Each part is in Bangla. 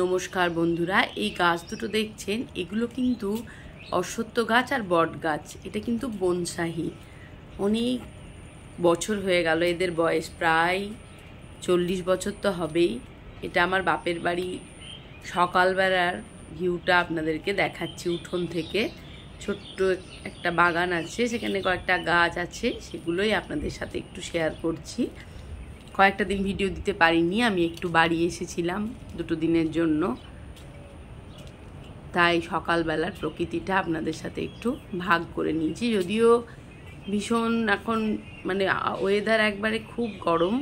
নমস্কার বন্ধুরা এই গাছ দুটো দেখছেন এগুলো কিন্তু অশ্বত্থ গাছ আর বট গাছ এটা কিন্তু বনশাহী অনেক বছর হয়ে গেল এদের বয়স প্রায় চল্লিশ বছর তো হবেই এটা আমার বাপের বাড়ি সকালবেলার ভিউটা আপনাদেরকে দেখাচ্ছি উঠোন থেকে ছোট্ট একটা বাগান আছে সেখানে কয়েকটা গাছ আছে সেগুলোই আপনাদের সাথে একটু শেয়ার করছি কয়েকটা দিন ভিডিও দিতে পারিনি আমি একটু বাড়ি এসেছিলাম দুটো দিনের জন্য তাই সকালবেলার প্রকৃতিটা আপনাদের সাথে একটু ভাগ করে নিয়েছি যদিও ভীষণ এখন মানে ওয়েদার একবারে খুব গরম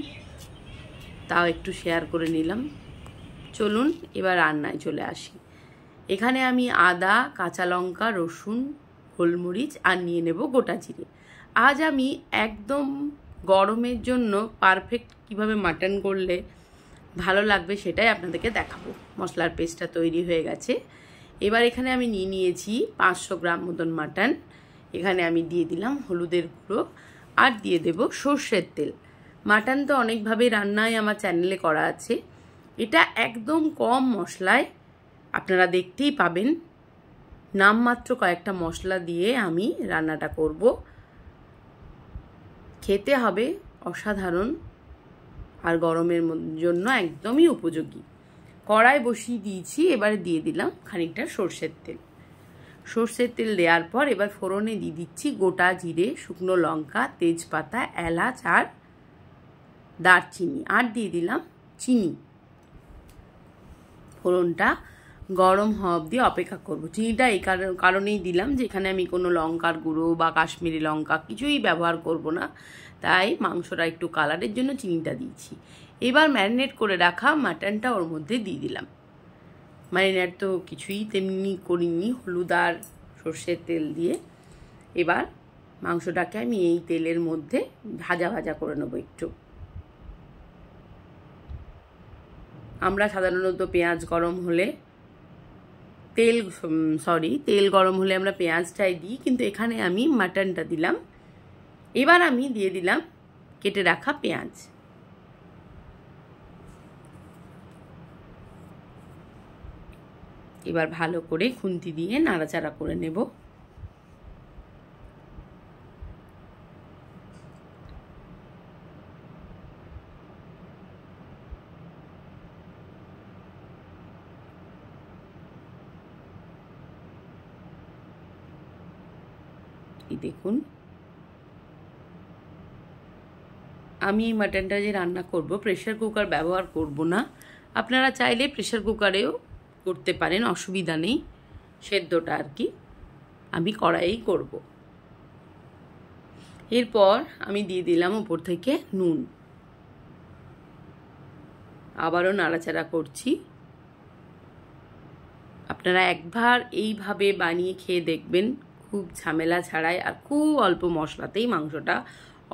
তাও একটু শেয়ার করে নিলাম চলুন এবার রান্নায় চলে আসি এখানে আমি আদা কাঁচা লঙ্কা রসুন গোলমরিচ আর নিয়ে নেব গোটা জিরে আজ আমি একদম গরমের জন্য পারফেক্ট কিভাবে মাটন করলে ভালো লাগবে সেটাই আপনাদেরকে দেখাবো মশলার পেস্টটা তৈরি হয়ে গেছে এবার এখানে আমি নিয়ে নিয়েছি পাঁচশো গ্রাম মতন মাটন এখানে আমি দিয়ে দিলাম হলুদের গুঁড়ো আর দিয়ে দেব সর্ষের তেল মাটন তো অনেকভাবে রান্নায় আমার চ্যানেলে করা আছে এটা একদম কম মশলায় আপনারা দেখতেই পাবেন নামমাত্র কয়েকটা মশলা দিয়ে আমি রান্নাটা করব খেতে হবে অসাধারণ আর গরমের জন্য একদমই উপযোগী কড়াই বসিয়ে দিয়েছি এবার দিয়ে দিলাম খানিকটা সর্ষের তেল সর্ষের তেল দেওয়ার পর এবার ফোড়নে দিয়ে দিচ্ছি গোটা জিরে শুকনো লঙ্কা তেজপাতা এলাচ আর দারচিনি আর দিয়ে দিলাম চিনি ফোড়নটা গরম হওয়া অবধি অপেক্ষা করবো চিনিটা এই কারণেই দিলাম যে এখানে আমি কোনো লঙ্কার গুঁড়ো বা কাশ্মীরি লঙ্কা কিছুই ব্যবহার করব না তাই মাংসটা একটু কালারের জন্য চিনিটা দিয়েছি এবার ম্যারিনেট করে রাখা মাটনটা ওর মধ্যে দিয়ে দিলাম ম্যারিনেট তো কিছুই তেমনি করিনি হলুদ আর সর্ষের তেল দিয়ে এবার মাংসটাকে আমি এই তেলের মধ্যে ভাজা ভাজা করে নেবো একটু আমরা সাধারণত পেঁয়াজ গরম হলে তেল সরি তেল গরম হলে আমরা পেঁয়াজটাই দিই কিন্তু এখানে আমি মাটনটা দিলাম এবার আমি দিয়ে দিলাম কেটে রাখা পেঁয়াজ এবার ভালো করে খুন্তি দিয়ে নাড়াচাড়া করে নেব এই দেখুন আমি এই মাটনটা যে রান্না করব প্রেশার কুকার ব্যবহার করব না আপনারা চাইলে প্রেশার কুকারেও করতে পারেন অসুবিধা নেই সেদ্ধটা আর কি আমি কড়াইয়েই করব এরপর আমি দিয়ে দিলাম ওপর থেকে নুন আবারও নাড়াচাড়া করছি আপনারা একবার এইভাবে বানিয়ে খেয়ে দেখবেন খুব ঝামেলা ছাড়াই আর খুব অল্প মশলাতেই মাংসটা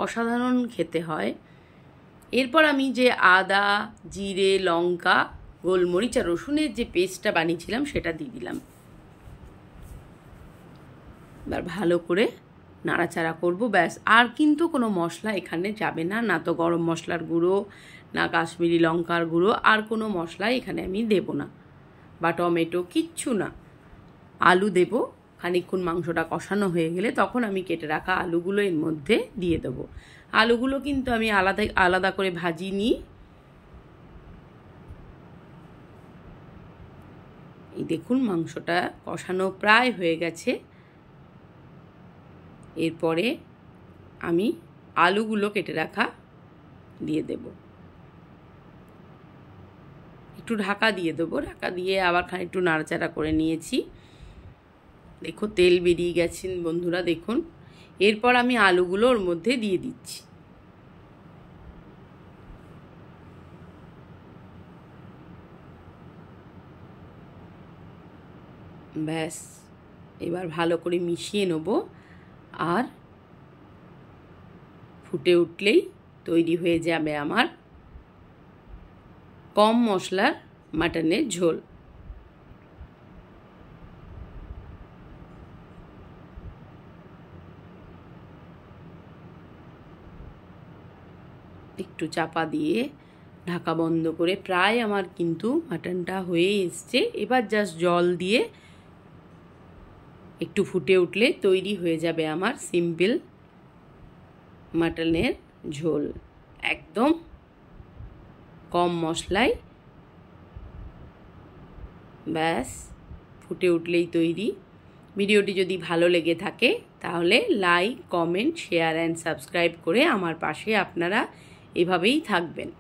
অসাধারণ খেতে হয় এরপর আমি যে আদা জিরে লঙ্কা গোলমরিচ আর রসুনের যে পেস্টটা বানিয়েছিলাম সেটা দিয়ে দিলাম এবার ভালো করে নাড়াচাড়া করব ব্যাস আর কিন্তু কোনো মশলা এখানে যাবে না না তো গরম মশলার গুঁড়ো না কাশ্মীরি লঙ্কার গুঁড়ো আর কোনো মশলা এখানে আমি দেব না বা টমেটো কিচ্ছু না আলু দেবো খানিকক্ষণ মাংসটা কষানো হয়ে গেলে তখন আমি কেটে রাখা আলুগুলো এর মধ্যে দিয়ে দেবো আলুগুলো কিন্তু আমি আলাদা আলাদা করে নি এই দেখুন মাংসটা কষানো প্রায় হয়ে গেছে এরপরে আমি আলুগুলো কেটে রাখা দিয়ে দেব একটু ঢাকা দিয়ে দেবো ঢাকা দিয়ে আবার খানিকটু নাড়াচাড়া করে নিয়েছি দেখো তেল বেরিয়ে গেছেন বন্ধুরা দেখুন এরপর আমি আলুগুলো ওর মধ্যে দিয়ে দিচ্ছি ব্যাস এবার ভালো করে মিশিয়ে নেব আর ফুটে উঠলেই তৈরি হয়ে যাবে আমার কম মশলার মাটনের ঝোল একটু চাপা দিয়ে ঢাকা বন্ধ করে প্রায় আমার কিন্তু মাটনটা হয়ে এসছে এবার জাস্ট জল দিয়ে একটু ফুটে উঠলে তৈরি হয়ে যাবে আমার সিম্পল মাটনের ঝোল একদম কম মশলায় ব্যাস ফুটে উঠলেই তৈরি ভিডিওটি যদি ভালো লেগে থাকে তাহলে like comment share and subscribe করে আমার পাশে আপনারা এভাবেই থাকবেন